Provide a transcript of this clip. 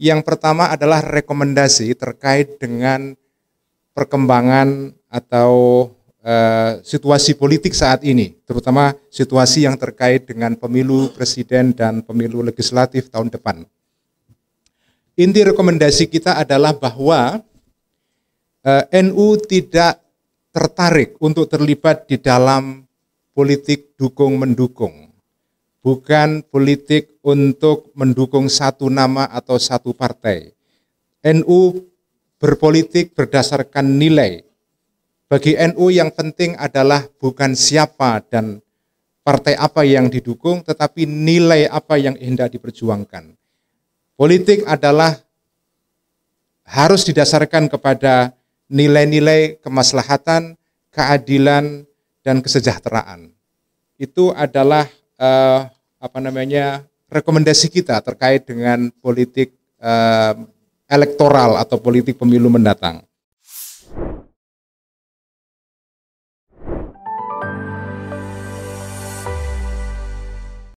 Yang pertama adalah rekomendasi terkait dengan perkembangan atau e, situasi politik saat ini, terutama situasi yang terkait dengan pemilu presiden dan pemilu legislatif tahun depan. Inti rekomendasi kita adalah bahwa e, eh, NU tidak tertarik untuk terlibat di dalam politik dukung mendukung bukan politik untuk mendukung satu nama atau satu partai. NU berpolitik berdasarkan nilai. Bagi NU yang penting adalah bukan siapa dan partai apa yang didukung, tetapi nilai apa yang hendak diperjuangkan. Politik adalah harus didasarkan kepada nilai-nilai kemaslahatan, keadilan, dan kesejahteraan. Itu adalah uh, apa namanya rekomendasi kita terkait dengan politik uh, elektoral atau politik pemilu mendatang.